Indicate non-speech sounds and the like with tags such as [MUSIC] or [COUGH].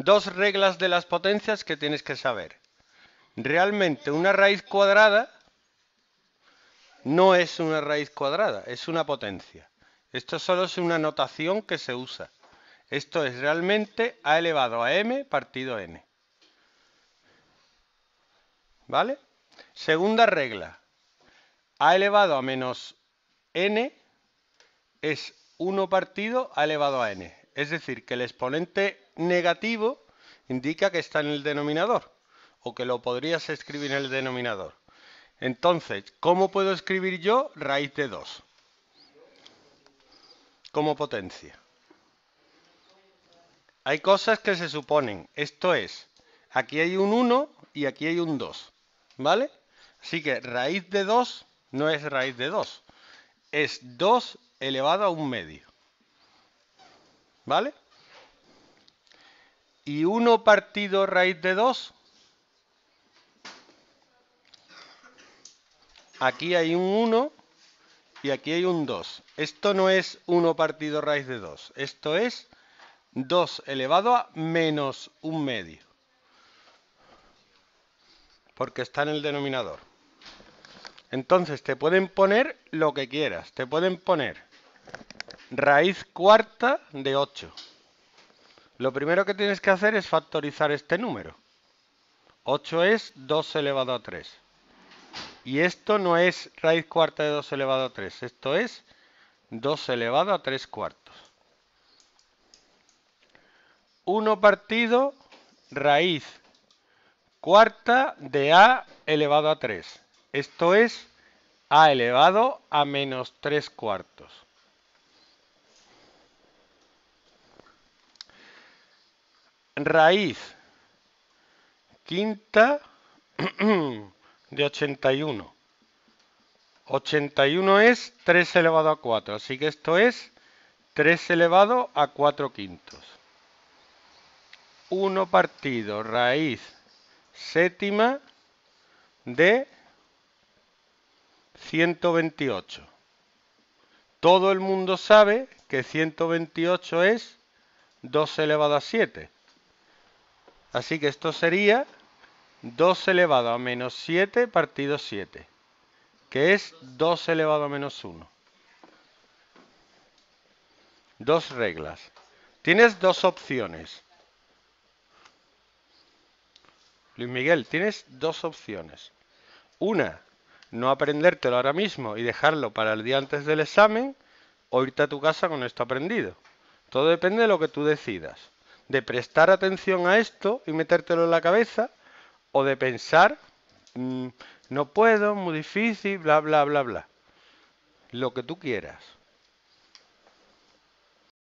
Dos reglas de las potencias que tienes que saber. Realmente una raíz cuadrada no es una raíz cuadrada, es una potencia. Esto solo es una notación que se usa. Esto es realmente a elevado a m partido n. ¿Vale? Segunda regla. a elevado a menos n es 1 partido a elevado a n. Es decir, que el exponente negativo indica que está en el denominador o que lo podrías escribir en el denominador. Entonces, ¿cómo puedo escribir yo raíz de 2? Como potencia. Hay cosas que se suponen. Esto es, aquí hay un 1 y aquí hay un 2. ¿Vale? Así que raíz de 2 no es raíz de 2. Es 2 elevado a un medio. ¿Vale? Y 1 partido raíz de 2. Aquí hay un 1 y aquí hay un 2. Esto no es 1 partido raíz de 2. Esto es 2 elevado a menos un medio. Porque está en el denominador. Entonces te pueden poner lo que quieras. Te pueden poner Raíz cuarta de 8. Lo primero que tienes que hacer es factorizar este número. 8 es 2 elevado a 3. Y esto no es raíz cuarta de 2 elevado a 3, esto es 2 elevado a 3 cuartos. 1 partido raíz cuarta de a elevado a 3. Esto es a elevado a menos 3 cuartos. raíz quinta [CLEARS THROAT] de 81. 81 es 3 elevado a 4, así que esto es 3 elevado a 4 quintos. 1 partido raíz séptima de 128. Todo el mundo sabe que 128 es 2 elevado a 7. Así que esto sería 2 elevado a menos 7 partido 7, que es 2 elevado a menos 1. Dos reglas. Tienes dos opciones. Luis Miguel, tienes dos opciones. Una, no aprendértelo ahora mismo y dejarlo para el día antes del examen o irte a tu casa con esto aprendido. Todo depende de lo que tú decidas de prestar atención a esto y metértelo en la cabeza o de pensar, mm, no puedo, muy difícil, bla, bla, bla, bla. Lo que tú quieras.